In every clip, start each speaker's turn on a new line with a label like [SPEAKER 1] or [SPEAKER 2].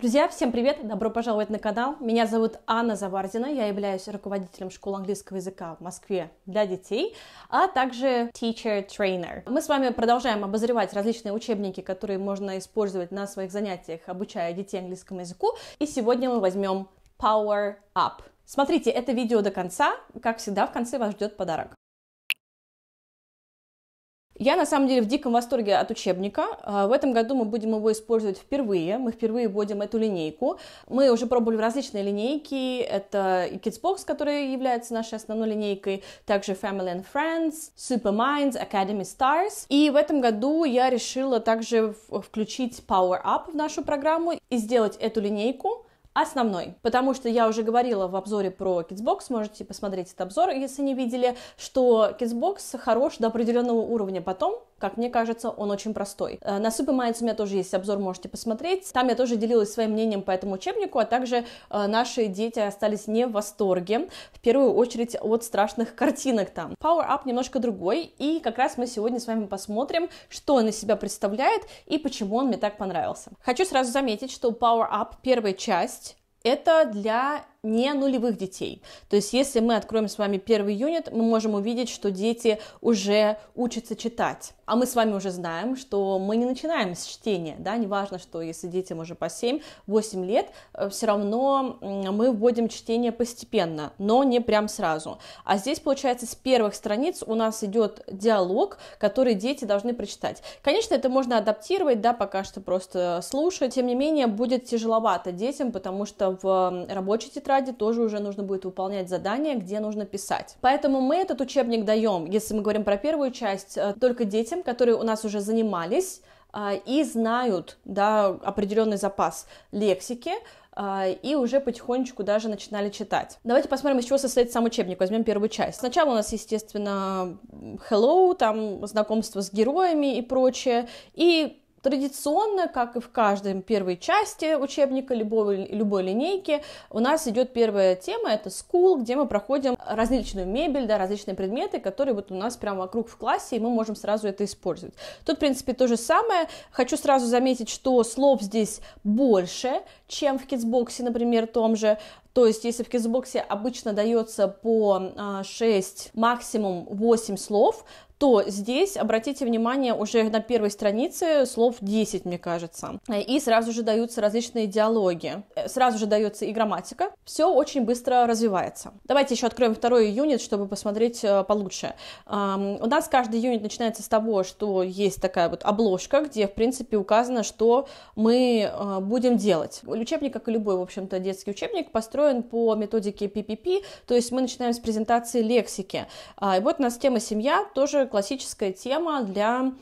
[SPEAKER 1] Друзья, всем привет! Добро пожаловать на канал. Меня зовут Анна Заварзина. Я являюсь руководителем школы английского языка в Москве для детей, а также teacher-trainer. Мы с вами продолжаем обозревать различные учебники, которые можно использовать на своих занятиях, обучая детей английскому языку. И сегодня мы возьмем Power Up. Смотрите это видео до конца. Как всегда, в конце вас ждет подарок. Я, на самом деле, в диком восторге от учебника. А, в этом году мы будем его использовать впервые. Мы впервые вводим эту линейку. Мы уже пробовали различные линейки. Это и Kidsbox, которая является нашей основной линейкой, также Family and Friends, Superminds, Academy Stars. И в этом году я решила также включить Power Up в нашу программу и сделать эту линейку основной, потому что я уже говорила в обзоре про Kidsbox, можете посмотреть этот обзор, если не видели, что Kidsbox хорош до определенного уровня, потом как мне кажется, он очень простой. Э, на Super Minds у меня тоже есть обзор, можете посмотреть. Там я тоже делилась своим мнением по этому учебнику, а также э, наши дети остались не в восторге, в первую очередь от страшных картинок там. Power Up немножко другой, и как раз мы сегодня с вами посмотрим, что он из себя представляет и почему он мне так понравился. Хочу сразу заметить, что Power Up первая часть это для не нулевых детей. То есть если мы откроем с вами первый юнит, мы можем увидеть, что дети уже учатся читать. А мы с вами уже знаем, что мы не начинаем с чтения, да, неважно, что если детям уже по 7-8 лет, э, все равно мы вводим чтение постепенно, но не прям сразу. А здесь, получается, с первых страниц у нас идет диалог, который дети должны прочитать. Конечно, это можно адаптировать, да, пока что просто слушать, тем не менее, будет тяжеловато детям, потому что в рабочей тетради тетради тоже уже нужно будет выполнять задания, где нужно писать. Поэтому мы этот учебник даем, если мы говорим про первую часть, э, только детям, которые у нас уже занимались а, и знают да, определенный запас лексики, а, и уже потихонечку даже начинали читать. Давайте посмотрим, из чего состоит сам учебник. Возьмем первую часть. Сначала у нас, естественно, hello, там знакомство с героями и прочее, и Традиционно, как и в каждой первой части учебника любой, любой линейки, у нас идет первая тема, это school, где мы проходим различную мебель, да, различные предметы, которые вот у нас прямо вокруг в классе, и мы можем сразу это использовать. Тут, в принципе, то же самое. Хочу сразу заметить, что слов здесь больше, чем в китсбоксе, например, том же. То есть, если в китсбоксе обычно дается по 6, а, максимум 8 слов, то здесь, обратите внимание, уже на первой странице слов 10, мне кажется. И сразу же даются различные диалоги. Э, сразу же дается и грамматика. Все очень быстро развивается. Давайте еще откроем второй юнит, чтобы посмотреть э, получше. У нас каждый юнит начинается с того, что есть такая вот обложка, где, в принципе, указано, что мы э, будем делать учебник, как и любой, в общем-то, детский учебник, построен по методике PPP, то есть мы начинаем с презентации лексики. А, и вот у нас тема «Семья», тоже классическая тема для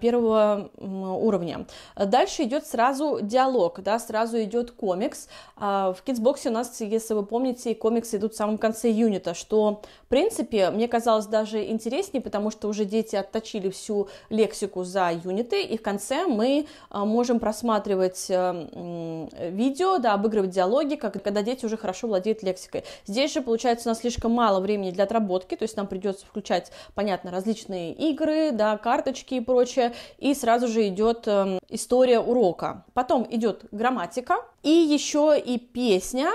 [SPEAKER 1] первого уровня. Дальше идет сразу диалог, да, сразу идет комикс. А, в Kidsbox у нас, если вы помните, комиксы идут в самом конце юнита, что, в принципе, мне казалось даже интереснее, потому что уже дети отточили всю лексику за юниты, и в конце мы а, можем просматривать э, видео, да, обыгрывать диалоги, когда дети уже хорошо владеют лексикой. Здесь же, получается, у нас слишком мало времени для отработки, то есть нам придется включать, понятно, различные игры, да, карточки, прочее. И сразу же идет эм, история урока. Потом идет грамматика и еще и песня,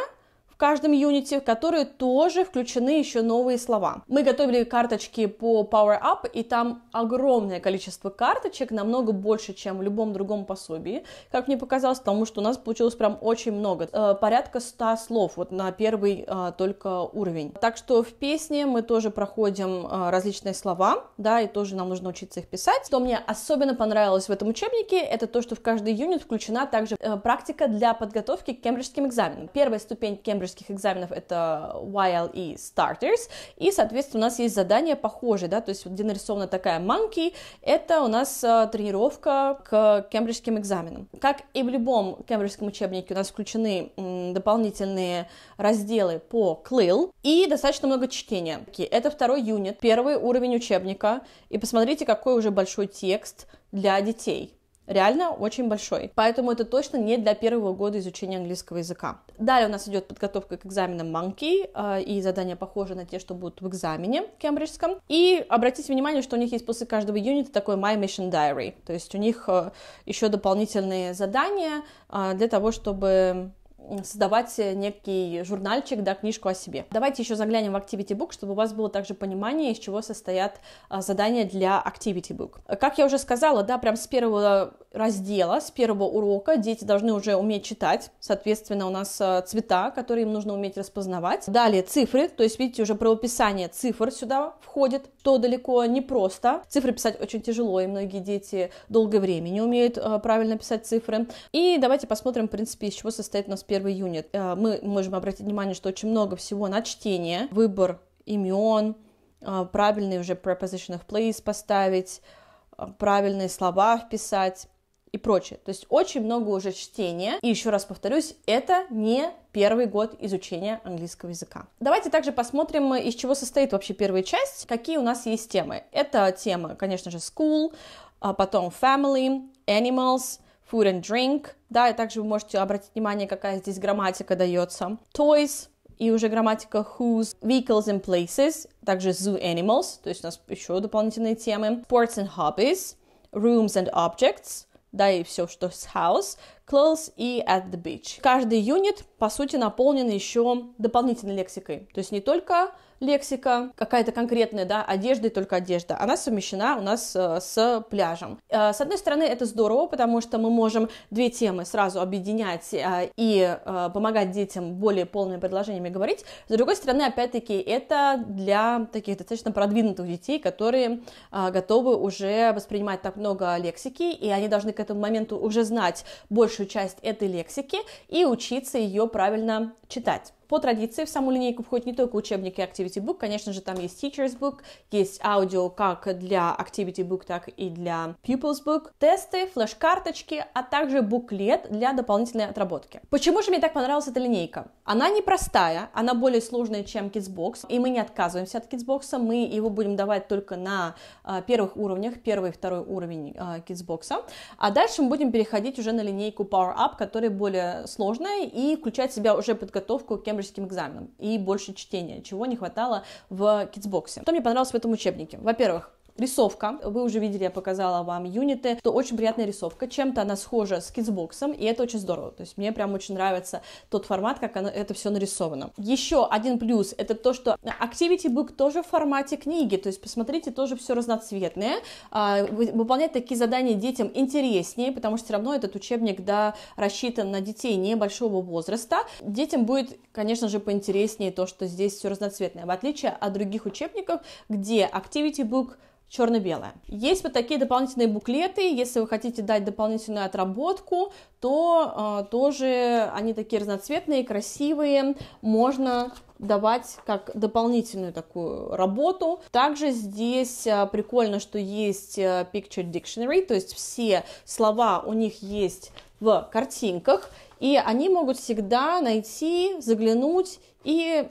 [SPEAKER 1] каждом юните, в которые тоже включены еще новые слова. Мы готовили карточки по Power Up, и там огромное количество карточек, намного больше, чем в любом другом пособии, как мне показалось, потому что у нас получилось прям очень много, э, порядка 100 слов вот на первый э, только уровень. Так что в песне мы тоже проходим э, различные слова, да, и тоже нам нужно учиться их писать. Что мне особенно понравилось в этом учебнике, это то, что в каждый юнит включена также практика для подготовки к кембриджским экзаменам. Первая ступень кембридж коммерческих экзаменов это while и starters, и, соответственно, у нас есть задания похожие, да, то есть где нарисована такая monkey, это у нас э, тренировка к кембриджским экзаменам. Как и в любом кембриджском учебнике у нас включены дополнительные разделы по CLIL и достаточно много чтения. Это второй юнит, первый уровень учебника, и посмотрите, какой уже большой текст для детей реально очень большой. Поэтому это точно не для первого года изучения английского языка. Далее у нас идет подготовка к экзаменам Monkey, э, и задания похожи на те, что будут в экзамене кембриджском. И обратите внимание, что у них есть после каждого юнита такой My Mission Diary, то есть у них э, еще дополнительные задания э, для того, чтобы создавать э, некий журнальчик, да, книжку о себе. Давайте еще заглянем в Activity Book, чтобы у вас было также понимание, из чего состоят а, задания для Activity Book. Как я уже сказала, да, прям с первого раздела, с первого урока дети должны уже уметь читать, соответственно, у нас а, цвета, которые им нужно уметь распознавать. Далее цифры, то есть, видите, уже про правописание цифр сюда входит, то далеко не просто. Цифры писать очень тяжело, и многие дети долгое время не умеют а, правильно писать цифры. И давайте посмотрим, в принципе, из чего состоит у нас 21 июня, э, мы можем обратить внимание, что очень много всего на чтение, выбор имен, э, правильные уже preposition of place поставить, э, правильные слова вписать и прочее. То есть очень много уже чтения. И еще раз повторюсь, это не первый год изучения английского языка. Давайте также посмотрим, из чего состоит вообще первая часть, какие у нас есть темы. Это тема, конечно же, school, а потом family, animals, food and drink, да, и также вы можете обратить внимание, какая здесь грамматика дается. Toys, и уже грамматика whose, vehicles and places, также zoo animals, то есть у нас еще дополнительные темы, sports and hobbies, rooms and objects, да, и все, что с house, clothes и at the beach. Каждый юнит, по сути, наполнен еще дополнительной лексикой, то есть не только лексика какая-то конкретная, да, одежда и только одежда, она совмещена у нас э, с пляжем. Э, с одной стороны, это здорово, потому что мы можем две темы сразу объединять э, и помогать детям более полными предложениями говорить. С другой стороны, опять-таки, это для таких достаточно продвинутых детей, которые готовы уже воспринимать так много лексики, и они должны к этому моменту уже знать большую часть этой лексики и учиться ее правильно читать. По традиции в саму линейку входят не только учебники Activity Book, конечно же, там есть Teacher's Book, есть аудио как для Activity Book, так и для Pupils Book, тесты, флеш-карточки, а также буклет для дополнительной отработки. Почему же мне так понравилась эта линейка? Она непростая, она более сложная, чем Kidsbox, и мы не отказываемся от Kidsbox, мы его будем давать только на э, первых уровнях, первый и второй уровень э, Kidsbox, а дальше мы будем переходить уже на линейку Power Up, которая более сложная и включает в себя уже подготовку к Cambridge коммерческим экзаменам и больше чтения, чего не хватало в китсбоксе. Что мне понравилось в этом учебнике? Во-первых, Рисовка, вы уже видели, я показала вам юниты, то очень приятная рисовка, чем-то она схожа с китсбоксом, и это очень здорово, то есть мне прям очень нравится тот формат, как оно, это все нарисовано. Еще один плюс, это то, что Activity Book тоже в формате книги, то есть посмотрите, тоже все разноцветное, а, выполнять такие задания детям интереснее, потому что все равно этот учебник, да, рассчитан на детей небольшого возраста, детям будет, конечно же, поинтереснее то, что здесь все разноцветное, в отличие от других учебников, где Activity Book черно-белое. Есть вот такие дополнительные буклеты, если вы хотите дать дополнительную отработку, то э, тоже они такие разноцветные, красивые, можно давать как дополнительную такую работу. Также здесь э, прикольно, что есть э, Picture Dictionary, то есть все слова у них есть в картинках, и они могут всегда найти, заглянуть и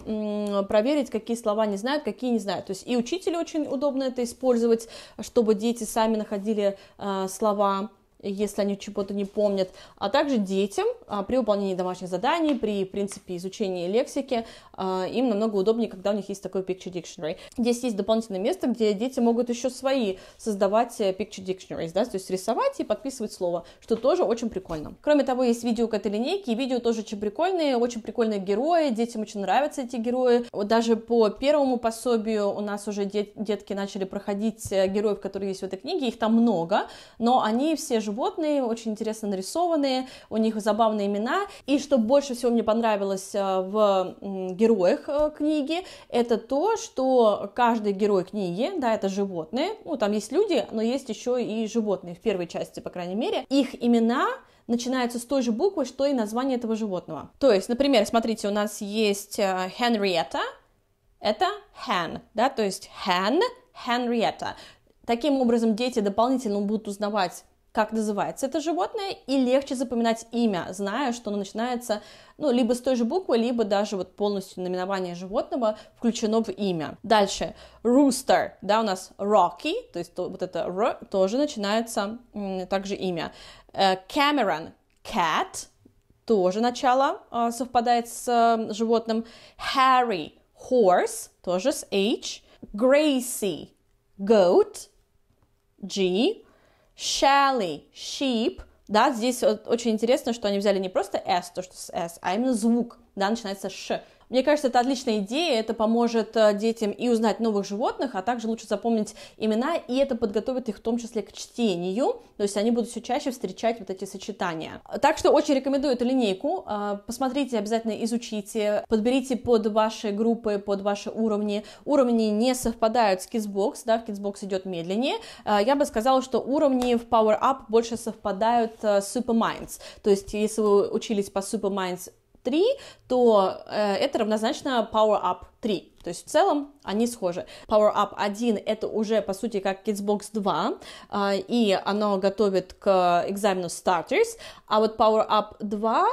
[SPEAKER 1] проверить, какие слова не знают, какие не знают. То есть и учителю очень удобно это использовать, чтобы дети сами находили э, слова если они чего-то не помнят, а также детям а, при выполнении домашних заданий, при, в принципе, изучении лексики, а, им намного удобнее, когда у них есть такой Picture Dictionary. Здесь есть дополнительное место, где дети могут еще свои создавать э, Picture Dictionaries, да, то есть рисовать и подписывать слово, что тоже очень прикольно. Кроме того, есть видео к этой линейке, и видео тоже очень прикольные, очень прикольные герои, детям очень нравятся эти герои. Вот даже по первому пособию у нас уже дет, детки начали проходить э, героев, которые есть в этой книге, их там много, но они все же животные, очень интересно нарисованные, у них забавные имена. И что больше всего мне понравилось э, в героях э, книги, это то, что каждый герой книги, да, это животные, ну, там есть люди, но есть еще и животные, в первой части, по крайней мере, их имена начинаются с той же буквы, что и название этого животного. То есть, например, смотрите, у нас есть э, Henrietta, это Хен да, то есть Хен Henrietta. Таким образом, дети дополнительно будут узнавать как называется это животное, и легче запоминать имя, зная, что оно начинается ну, либо с той же буквы, либо даже вот полностью наименование животного включено в имя. Дальше, rooster, да, у нас Rocky, то есть то, вот это R тоже начинается м, также имя. Э, Cameron, cat, тоже начало э, совпадает с э, животным. Harry, horse, тоже с H. Gracie, goat, G. Shelly, sheep. Да, здесь вот очень интересно, что они взяли не просто S, то, что с S, а именно звук, да, начинается с Ш. Мне кажется, это отличная идея, это поможет э, детям и узнать новых животных, а также лучше запомнить имена, и это подготовит их в том числе к чтению, то есть они будут все чаще встречать вот эти сочетания. Так что очень рекомендую эту линейку, э, посмотрите, обязательно изучите, подберите под ваши группы, под ваши уровни. Уровни не совпадают с Kidsbox, да, в Kidsbox идет медленнее. Э, я бы сказала, что уровни в Power Up больше совпадают с Super Minds, то есть если вы учились по Super Minds 3, то э, это равнозначно Power Up 3. То есть в целом они схожи. Power Up 1 это уже по сути как Kidsbox 2, э, а, и оно готовит к экзамену Starters, а вот Power Up 2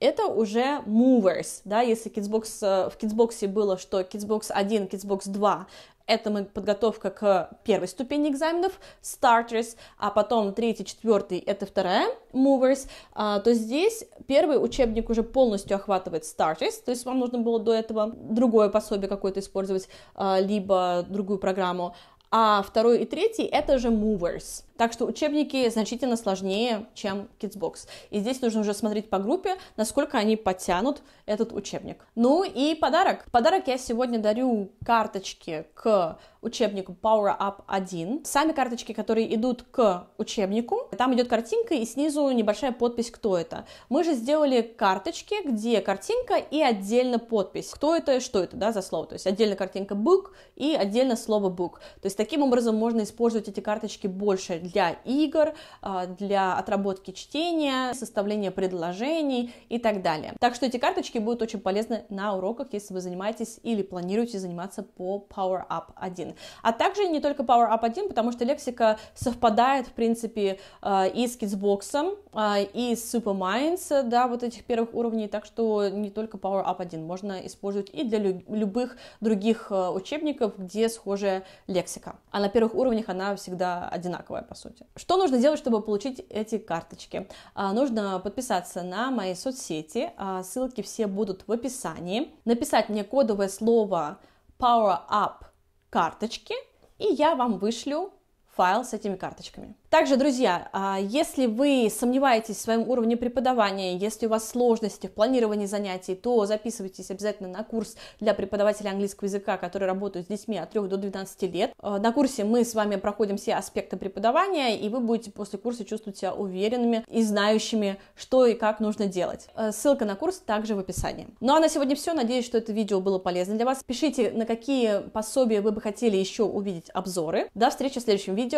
[SPEAKER 1] это уже movers, да, если Kidsbox, э, в Kidsbox было, что Kidsbox 1, Kidsbox 2 это мы подготовка к первой ступени экзаменов, starters, а потом третий, четвертый, это вторая, movers, а, то здесь первый учебник уже полностью охватывает starters, то есть вам нужно было до этого другое пособие какое-то использовать, а, либо другую программу, а второй и третий это же movers. Так что учебники значительно сложнее, чем Kidsbox. И здесь нужно уже смотреть по группе, насколько они подтянут этот учебник. Ну и подарок. Подарок я сегодня дарю карточки к учебнику Power Up 1. Сами карточки, которые идут к учебнику, там идет картинка и снизу небольшая подпись, кто это. Мы же сделали карточки, где картинка и отдельно подпись. Кто это и что это, да, за слово. То есть отдельно картинка book и отдельно слово book. То есть Таким образом, можно использовать эти карточки больше для игр, а, для отработки чтения, составления предложений и так далее. Так что эти карточки будут очень полезны на уроках, если вы занимаетесь или планируете заниматься по Power Up 1. А также не только Power Up 1, потому что лексика совпадает, в принципе, а, и с Kidsbox, а, и с Superminds, да, вот этих первых уровней, так что не только Power Up 1, можно использовать и для любых других учебников, где схожая лексика карточка, а на первых уровнях она всегда одинаковая, по сути. Что нужно делать, чтобы получить эти карточки? А, нужно подписаться на мои соцсети, а, ссылки все будут в описании, написать мне кодовое слово Power Up карточки, и я вам вышлю файл с этими карточками. Также, друзья, а, если вы сомневаетесь в своем уровне преподавания, если у вас сложности в планировании занятий, то записывайтесь обязательно на курс для преподавателя английского языка, который работает с детьми от 3 до 12 лет. А, на курсе мы с вами проходим все аспекты преподавания, и вы будете после курса чувствовать себя уверенными и знающими, что и как нужно делать. А, ссылка на курс также в описании. Ну а на сегодня все. Надеюсь, что это видео было полезно для вас. Пишите, на какие пособия вы бы хотели еще увидеть обзоры. До встречи в следующем видео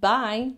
[SPEAKER 1] Bye.